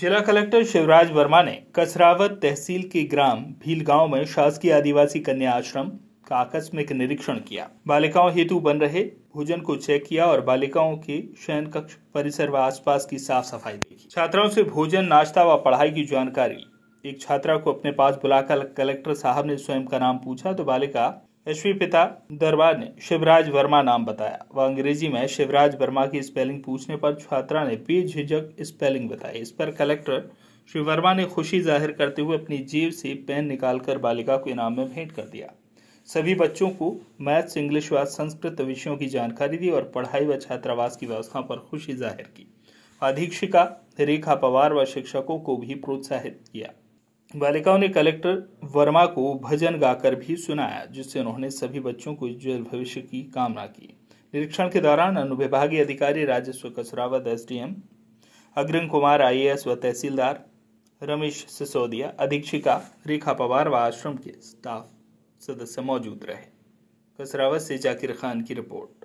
जिला कलेक्टर शिवराज वर्मा ने कसरावत तहसील के ग्राम भील गांव में शासकीय आदिवासी कन्या आश्रम का आकस्मिक निरीक्षण किया बालिकाओं हेतु बन रहे भोजन को चेक किया और बालिकाओं के शयन कक्ष परिसर व आसपास की साफ सफाई देखी छात्राओं से भोजन नाश्ता व पढ़ाई की जानकारी एक छात्रा को अपने पास बुलाकर कलेक्टर साहब ने स्वयं का नाम पूछा तो बालिका एचपी पिता दरबार ने शिवराज वर्मा नाम बताया वह अंग्रेजी में शिवराज वर्मा की स्पेलिंग पूछने पर छात्रा ने पी झिझक स्पेलिंग बताई इस पर कलेक्टर श्री वर्मा ने खुशी जाहिर करते हुए अपनी जीव से पेन निकालकर बालिका को इनाम में भेंट कर दिया सभी बच्चों को मैथ्स इंग्लिश व संस्कृत विषयों की जानकारी दी और पढ़ाई व छात्रावास की व्यवस्था पर खुशी जाहिर की अधीक्षिका रेखा पवार व शिक्षकों को भी प्रोत्साहित किया बालिकाओं ने कलेक्टर वर्मा को भजन गाकर भी सुनाया जिससे उन्होंने सभी बच्चों को उज्जवल भविष्य की कामना की निरीक्षण के दौरान अनुविभागीय अधिकारी राजस्व कसरावत एस डी एम अग्रिम कुमार आई व तहसीलदार रमेश सिसोदिया अधीक्षिका रेखा पवार व आश्रम के स्टाफ सदस्य मौजूद रहे कसरावत से जाकिर खान की रिपोर्ट